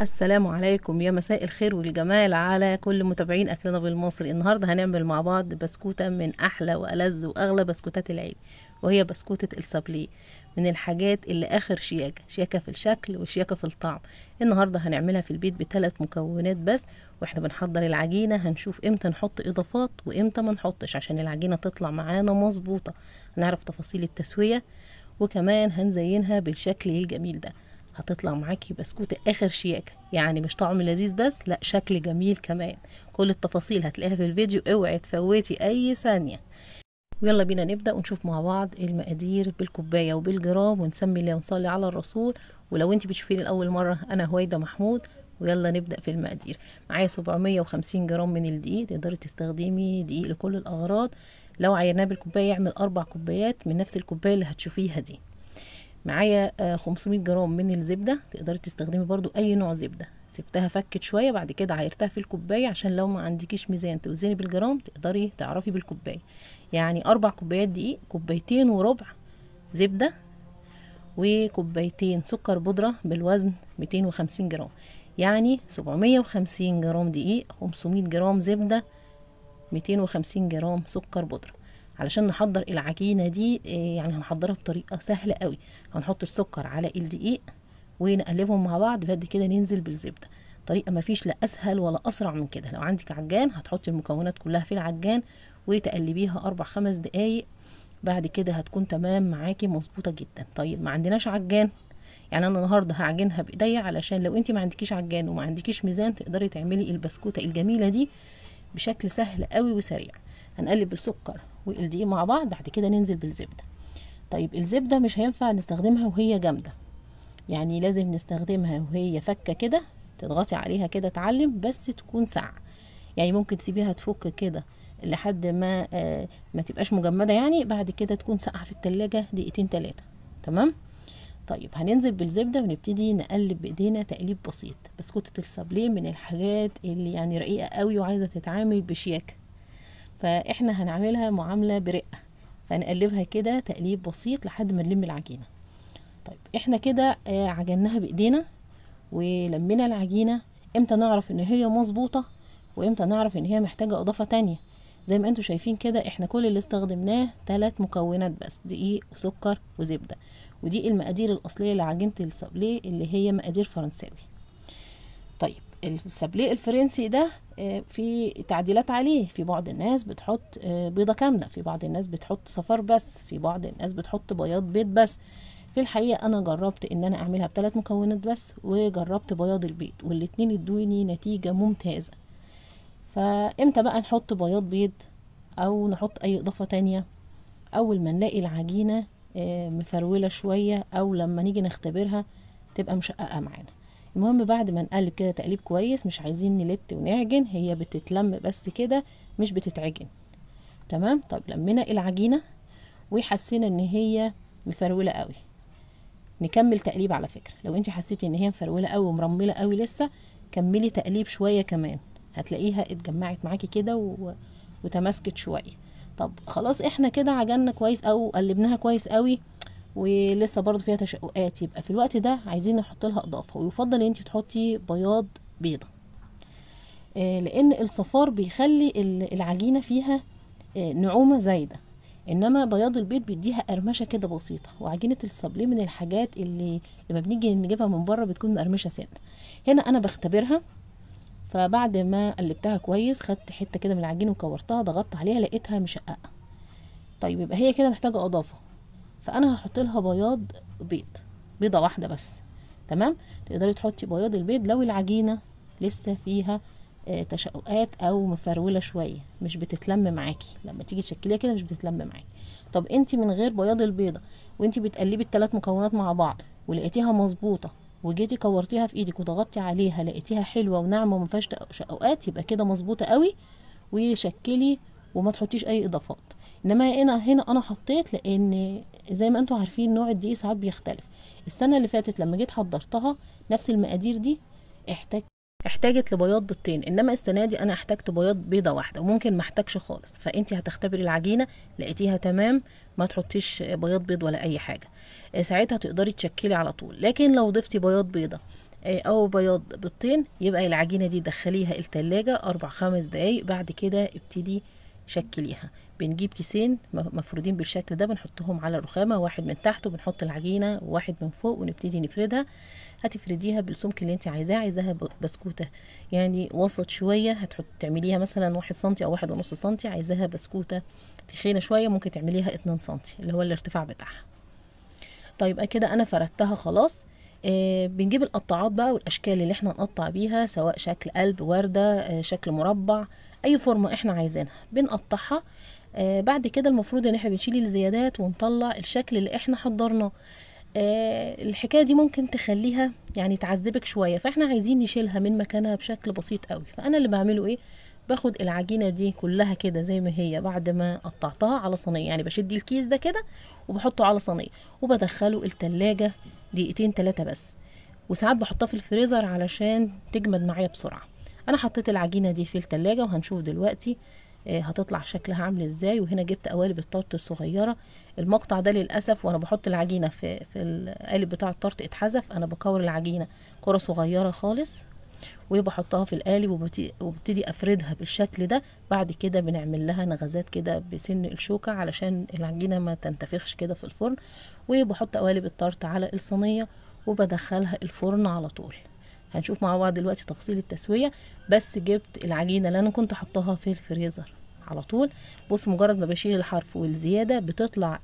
السلام عليكم يا مساء الخير والجمال على كل متابعين اكلنا بالمصري النهارده هنعمل مع بعض بسكوته من احلى والذ واغلى بسكوتات العيد وهي بسكوته السابلي من الحاجات اللي اخر شياكه شياكه في الشكل وشياكه في الطعم النهارده هنعملها في البيت بثلاث مكونات بس واحنا بنحضر العجينه هنشوف امتى نحط اضافات وامتى ما نحطش عشان العجينه تطلع معانا مظبوطه هنعرف تفاصيل التسويه وكمان هنزينها بالشكل الجميل ده هتطلع معاكي بسكوتة آخر شياكة يعني مش طعم لذيذ بس لا شكل جميل كمان كل التفاصيل هتلاقيها في الفيديو اوعي تفوتي أي ثانية ويلا بينا نبدأ ونشوف مع بعض المقادير بالكوباية وبالجرام ونسمي الله ونصلي على الرسول ولو انت بتشوفيني لأول مرة أنا هويدا محمود ويلا نبدأ في المقادير معايا 750 جرام من الدقيق تقدري تستخدمي دقيق لكل الأغراض لو عيناه بالكوباية يعمل أربع كوبايات من نفس الكوباية اللي هتشوفيها دي معايا 500 آه، جرام من الزبده تقدري تستخدمي برضو اي نوع زبده سبتها فكت شويه بعد كده عايرتها في الكوبايه عشان لو ما عندكيش ميزان توزني بالجرام تقدري تعرفي بالكوبايه يعني اربع كوبايات دقيق كوبايتين وربع زبده وكوبايتين سكر بودره بالوزن 250 جرام يعني 750 جرام دقيق 500 جرام زبده 250 جرام سكر بودره علشان نحضر العجينه دي آه، يعني هنحضرها بطريقه سهله قوي هنحط السكر على الدقيق ونقلبهم مع بعض بعد كده ننزل بالزبده طريقه مفيش لا اسهل ولا اسرع من كده لو عندك عجان هتحطي المكونات كلها في العجان وتقلبيها اربع خمس دقايق بعد كده هتكون تمام معاكي مظبوطه جدا طيب ما عندناش عجان يعني انا النهارده هعجنها بايديا علشان لو انت ما عندكيش عجان وما عندكيش ميزان تقدري تعملي البسكوته الجميله دي بشكل سهل قوي وسريع هنقلب السكر والدقيق مع بعض بعد كده ننزل بالزبده طيب الزبده مش هينفع نستخدمها وهي جامده يعني لازم نستخدمها وهي فكه كده تضغطي عليها كده تعلم بس تكون ساقعه يعني ممكن تسيبيها تفك كده لحد ما آه ما تبقاش مجمده يعني بعد كده تكون ساقعه في التلاجة دقيقتين تلاتة تمام طيب هننزل بالزبده ونبتدي نقلب بايدينا تقليب بسيط بسكوتة السابليه من الحاجات اللي يعني رقيقه قوي وعايزه تتعامل بشياكه فاحنا هنعملها معامله برقه فنقلبها كده تقليب بسيط لحد ما نلم العجينه طيب احنا كده آه، عجناها بايدينا ولمينا العجينه امتى نعرف ان هي مظبوطه وامتى نعرف ان هي محتاجه اضافه تانية زي ما انتم شايفين كده احنا كل اللي استخدمناه ثلاث مكونات بس دقيق وسكر وزبده ودي المقادير الاصليه لعجينه السابليه اللي هي مقادير فرنساوي طيب السابليه الفرنسي ده آه، في تعديلات عليه في بعض الناس بتحط آه، بيضة كاملة في بعض الناس بتحط صفار بس في بعض الناس بتحط بياض بيض بس في الحقيقة أنا جربت إن أنا أعملها بثلاث مكونات بس وجربت بياض البيض والاتنين ادوني نتيجة ممتازة فإمتى بقى نحط بياض بيض أو نحط أي إضافة تانية أول ما نلاقي العجينة آه، مفرولة شوية أو لما نيجي نختبرها تبقى مشققة معانا المهم بعد ما نقلب كده تقليب كويس مش عايزين نلت ونعجن هي بتتلم بس كده مش بتتعجن تمام طب لمينا العجينه وحسينا ان هي مفروله قوي نكمل تقليب على فكره لو انت حسيتي ان هي مفروله قوي ومرمله قوي لسه كملي تقليب شويه كمان هتلاقيها اتجمعت معاكي كده و... وتماسكت شويه طب خلاص احنا كده عجلنا كويس او قلبناها كويس قوي ولسه برضو فيها تشققات يبقى في الوقت ده عايزين نحط لها اضافه ويفضل ان انت تحطي بياض بيضه آه، لان الصفار بيخلي العجينه فيها آه، نعومه زايده انما بياض البيض بيديها قرمشه كده بسيطه وعجينه السابلي من الحاجات اللي لما بنيجي نجيبها من بره بتكون مقرمشه سنه هنا انا بختبرها فبعد ما قلبتها كويس خدت حته كده من العجين وكورتها ضغطت عليها لقيتها مشققه طيب يبقى هي كده محتاجه اضافه فانا هحط لها بياض بيض بيضه واحده بس تمام تقدري تحطي بياض البيض لو العجينه لسه فيها آه، تشققات او مفروله شويه مش بتتلم معاكي لما تيجي تشكليها كده مش بتتلم معاكي طب انت من غير بياض البيضه وانت بتقلبي الثلاث مكونات مع بعض ولقيتيها مظبوطه وجيتي كورتيها في ايدك وضغطتي عليها لقيتيها حلوه وناعمه وما فيهاش تشققات يبقى كده مظبوطه قوي وشكلي وما تحطيش اي اضافات انما هنا هنا انا حطيت لان زي ما انتم عارفين نوع الدقيق ساعات بيختلف السنه اللي فاتت لما جيت حضرتها نفس المقادير دي احتاج احتاجت لبياض بيضتين انما السنه دي انا احتاجت بياض بيضه واحده وممكن ما احتاجش خالص فانت هتختبري العجينه لقيتيها تمام ما تحطيش بياض بيض ولا اي حاجه آه، ساعتها تقدري تشكلي على طول لكن لو ضفتي بياض بيضه آه، او بياض بيضتين يبقى العجينه دي دخليها التلاجة اربع خمس دقايق بعد كده ابتدي شكليها بنجيب كيسين مفرودين بالشكل ده بنحطهم على الرخامه واحد من تحت وبنحط العجينه واحد من فوق ونبتدي نفردها هتفرديها بالسمك اللي انت عايزاه عايزاها بسكوته يعني وسط شويه هتحط تعمليها مثلا واحد سنتي او واحد ونص سنتي عايزاها بسكوته تخينه شويه ممكن تعمليها اتنين سنتي اللي هو الارتفاع بتاعها طيب كده انا فردتها خلاص آه، بنجيب القطاعات بقى والاشكال اللي احنا نقطع بيها سواء شكل قلب ورده آه، شكل مربع اي فورمه احنا عايزينها بنقطعها آه، بعد كده المفروض ان احنا بنشيل الزيادات ونطلع الشكل اللي احنا حضرناه الحكايه دي ممكن تخليها يعني تعذبك شويه فاحنا عايزين نشيلها من مكانها بشكل بسيط قوي فانا اللي بعمله ايه باخد العجينه دي كلها كده زي ما هي بعد ما قطعتها على صينيه يعني بشد الكيس ده كده وبحطه على صينيه وبدخله التلاجة دقيقتين تلاتة بس وساعات بحطها في الفريزر علشان تجمد معايا بسرعة انا حطيت العجينة دي في التلاجة وهنشوف دلوقتي آه، هتطلع شكلها عامل ازاي وهنا جبت قوالب الطرط الصغيره المقطع ده للاسف وانا بحط العجينه في في القالب بتاع الطرط اتحذف انا بكور العجينه كره صغيره خالص وبحطها في القالب وببتدي افردها بالشكل ده بعد كده بنعمل لها نغزات كده بسن الشوكه علشان العجينه ما تنتفخش كده في الفرن وبحط قوالب الطرط على الصينيه وبدخلها الفرن على طول هنشوف مع بعض دلوقتي تفاصيل التسويه بس جبت العجينه اللي انا كنت حطاها في الفريزر على طول بص مجرد ما بشيل الحرف والزياده بتطلع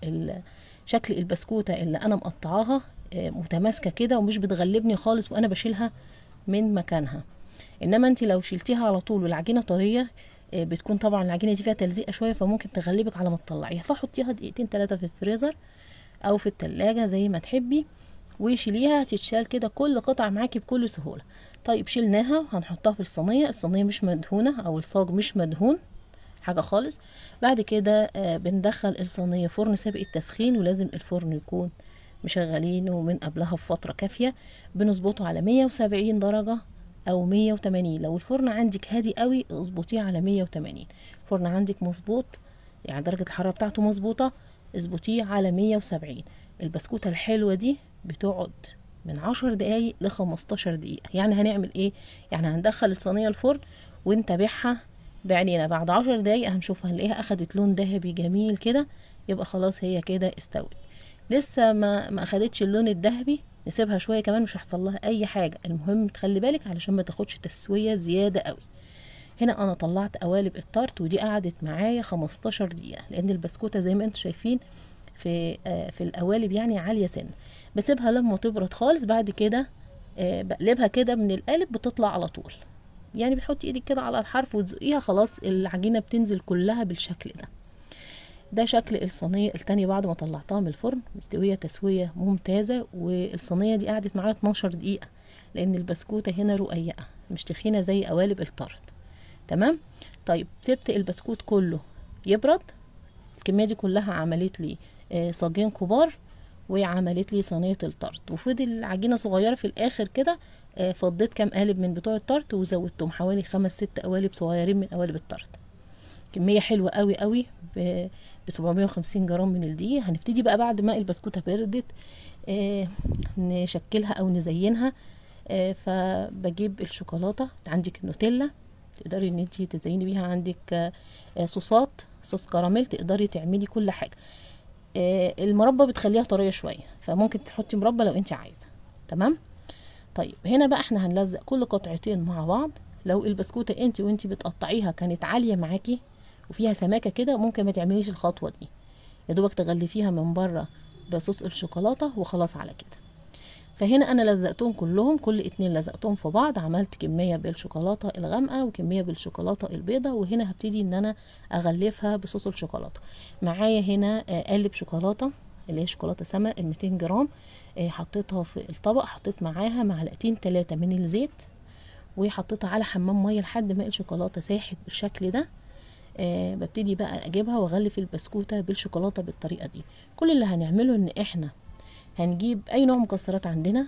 شكل البسكوته اللي انا مقطعاها آه، متماسكه كده ومش بتغلبني خالص وانا بشيلها من مكانها انما انت لو شلتيها على طول والعجينه طريه آه، بتكون طبعا العجينه دي فيها تلزيقه شويه فممكن تغلبك على ما تطلعيها فحطيها دقيقتين ثلاثه في الفريزر او في التلاجة زي ما تحبي وشيليها تتشال كده كل قطعه معاكي بكل سهوله طيب شلناها هنحطها في الصينيه الصينيه مش مدهونه او الصاج مش مدهون حاجه خالص بعد كده آه، بندخل الصينيه فرن سابق التسخين ولازم الفرن يكون مشغلينه من قبلها بفترة كافية بنظبطه على 170 درجة او 180 لو الفرن عندك هادي قوي اظبطيه على 180 الفرن عندك مظبوط يعني درجة الحرارة بتاعته مظبوطة اظبطيه على 170 البسكوتة الحلوة دي بتقعد من 10 دقايق ل 15 دقيقة يعني هنعمل ايه يعني هندخل الصينية الفرن ونتابعها بعينينا بعد 10 دقايق هنشوف هنلاقيها اخدت لون ذهبي جميل كده يبقى خلاص هي كده استوت لسه ما ما اخدتش اللون الذهبي نسيبها شويه كمان مش هيحصل لها اي حاجه المهم تخلي بالك علشان ما تاخدش تسويه زياده قوي هنا انا طلعت قوالب التارت ودي قعدت معايا 15 دقيقه لان البسكوته زي ما انتم شايفين في آه في القوالب يعني عاليه سن بسيبها لما تبرد خالص بعد كده آه بقلبها كده من القالب بتطلع على طول يعني بتحطي ايدك كده على الحرف وتزقيها خلاص العجينه بتنزل كلها بالشكل ده ده شكل الصينيه التانية بعد ما طلعتها من الفرن مستويه تسويه ممتازه والصينيه دي قعدت معايا 12 دقيقه لان البسكوته هنا رقيقه مش تخينه زي قوالب الطرد تمام طيب سبت البسكوت كله يبرد الكميه دي كلها عملت لي آه، صاجين كبار وعملت لي صينيه الطرد وفضل عجينه صغيره في الاخر كده آه، فضيت كام قالب من بتوع الطرد وزودتهم حوالي خمس ست قوالب صغيرين من قوالب الطرد كميه حلوه قوي قوي ب 750 جرام من الدقيق هنبتدي بقى بعد ما البسكوته بردت آه نشكلها او نزينها آه فبجيب الشوكولاته عندك النوتيلا تقدري ان انت تزيني بيها عندك آه صوصات صوص كراميل تقدري تعملي كل حاجه آه، المربى بتخليها طريه شويه فممكن تحطي مربى لو انت عايزه تمام طيب هنا بقى احنا هنلزق كل قطعتين مع بعض لو البسكوته انت وانت بتقطعيها كانت عاليه معاكي وفيها سماكه كده ممكن ما تعمليش الخطوه دي يا دوبك تغلفيها من بره بصوص الشوكولاته وخلاص على كده فهنا انا لزقتهم كلهم كل اتنين لزقتهم في بعض عملت كميه بالشوكولاته الغامقه وكميه بالشوكولاته البيضه وهنا هبتدي ان انا اغلفها بصوص الشوكولاته معايا هنا آه، قالب شوكولاته اللي هي شوكولاته سماء ال 200 جرام آه، حطيتها في الطبق حطيت معاها معلقتين ثلاثه من الزيت وحطيتها على حمام ميه لحد ما الشوكولاته ساحت بالشكل ده آه ببتدي بقى اجيبها واغلف البسكوته بالشوكولاته بالطريقه دي كل اللي هنعمله ان احنا هنجيب اي نوع مكسرات عندنا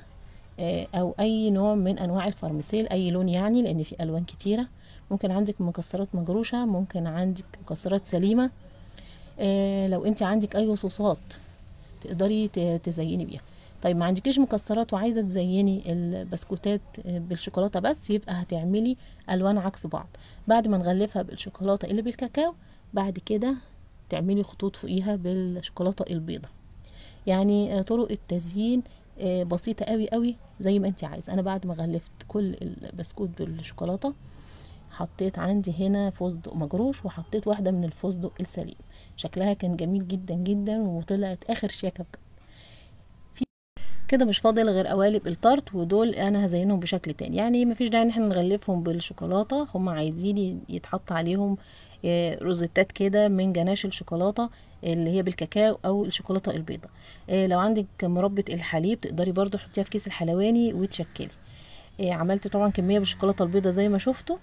آه او اي نوع من انواع الفارمسيل اي لون يعني لان في الوان كتيره ممكن عندك مكسرات مجروشه ممكن عندك مكسرات سليمه آه لو انت عندك اي صوصات تقدري تزيني بيها طيب ما عندكيش مكسرات وعايزه تزيني البسكوتات بالشوكولاته بس يبقى هتعملي الوان عكس بعض بعد ما نغلفها بالشوكولاته اللي بالكاكاو بعد كده تعملي خطوط فوقيها بالشوكولاته البيضه يعني آه، طرق التزيين آه، بسيطه قوي قوي زي ما انت عايز انا بعد ما غلفت كل البسكوت بالشوكولاته حطيت عندي هنا فستق مجروش وحطيت واحده من الفستق السليم شكلها كان جميل جدا جدا وطلعت اخر شيكه كده مش فاضل غير قوالب التارت ودول انا هزينهم بشكل تاني يعني مفيش داعي ان احنا نغلفهم بالشوكولاته هم عايزين يتحط عليهم آه، روزيتات كده من جناش الشوكولاته اللي هي بالكاكاو او الشوكولاته البيضاء آه، لو عندك مربة الحليب تقدري برضو تحطيها في كيس الحلواني وتشكلي آه، عملت طبعا كميه بالشوكولاته البيضاء زي ما شفتوا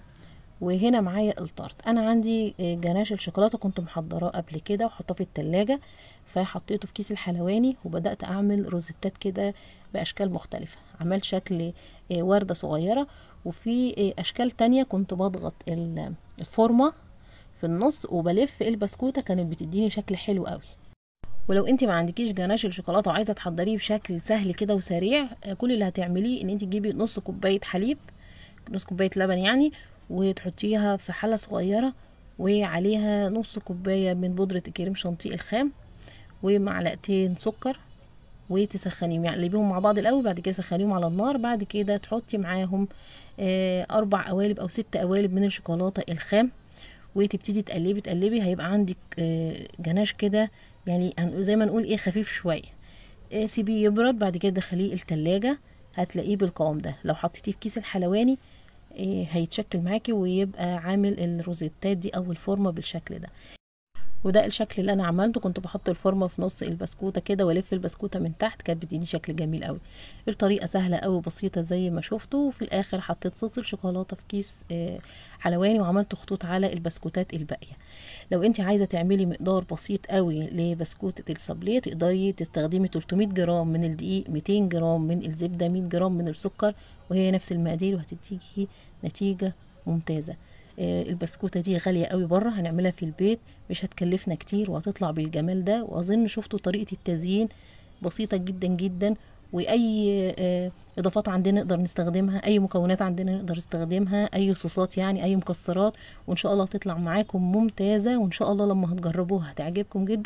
وهنا معايا الطارت انا عندي آه، جناش الشوكولاته كنت محضراه قبل كده وحطاه في التلاجة فحطيته في كيس الحلواني وبدات اعمل روزتات كده باشكال مختلفه عملت شكل آه، ورده صغيره وفي آه، اشكال تانية كنت بضغط الفورمه في النص وبلف البسكوته كانت بتديني شكل حلو قوي ولو انت ما عندكيش جناش الشوكولاته وعايزه تحضريه بشكل سهل كده وسريع كل اللي هتعمليه ان انت تجيبي نص كوبايه حليب نص كوبايه لبن يعني وتحطيها في حلة صغيرة وعليها نص كوباية من بودرة كريم شانتيه الخام ومعلقتين سكر وتسخنيهم يقلبيهم يعني مع بعض الاول بعد كده سخنيهم على النار بعد كده تحطي معاهم آه اربع قوالب او ست قوالب من الشوكولاته الخام وتبتدي تقلبي تقلبي هيبقى عندك آه جناش كده يعني زي ما نقول ايه خفيف شويه آه سيبيه يبرد بعد كده دخليه التلاجة هتلاقيه بالقوام ده لو حطيتيه في كيس الحلواني ايه هيتشكل معاكي ويبقى عامل الروزيتات دي او الفورمه بالشكل ده وده الشكل اللي انا عملته كنت بحط الفورمه في نص البسكوته كده والف البسكوته من تحت كانت بتديني شكل جميل قوي الطريقه سهله قوي بسيطه زي ما شفتوا وفي الاخر حطيت صوص الشوكولاته في كيس آه، حلواني وعملت خطوط على البسكوتات الباقيه لو انت عايزه تعملي مقدار بسيط قوي لبسكوته السابليه تقدري تستخدمي 300 جرام من الدقيق 200 جرام من الزبده 100 جرام من السكر وهي نفس المقادير وهتديكي نتيجه ممتازه آه، البسكوته دي غاليه قوي بره هنعملها في البيت مش هتكلفنا كتير وهتطلع بالجمال ده واظن شفتوا طريقه التزيين بسيطه جدا جدا واي آه، اضافات عندنا نقدر نستخدمها اي مكونات عندنا نقدر نستخدمها اي صوصات يعني اي مكسرات وان شاء الله تطلع معاكم ممتازه وان شاء الله لما هتجربوها هتعجبكم جدا